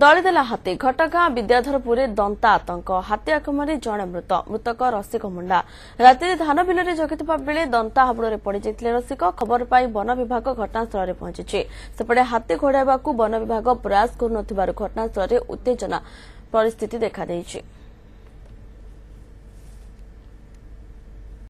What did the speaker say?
ଦଳିଦେଲା ହାତୀ ଘଟଗାଁ ବିଦ୍ୟାଧରପୁରରେ ଦନ୍ତା ଆତଙ୍କ ହାତୀ ଆକ୍ରମଣରେ ଜଣେ ମୃତ ମୃତକ ରସିକ ମୁଣ୍ଡା ରାତିରେ ଧାନ ବିଲରେ ଜଗିଥିବା ବେଳେ ଦନ୍ତା ହାବୁଡ଼ରେ ପଡ଼ିଯାଇଥିଲେ ରସିକ ଖବର ପାଇ ବନ ବିଭାଗ ଘଟଣାସ୍ଥଳରେ ପହଞ୍ଚିଛି ସେପଟେ ହାତୀ ଘୋଡ଼ାଇବାକୁ ବନ ବିଭାଗ ପ୍ରୟାସ କରୁନଥିବାରୁ ଘଟଣାସ୍ଥଳରେ ଉତ୍ତେଜନା ପରିସ୍ଥିତି ଦେଖାଦେଇଛି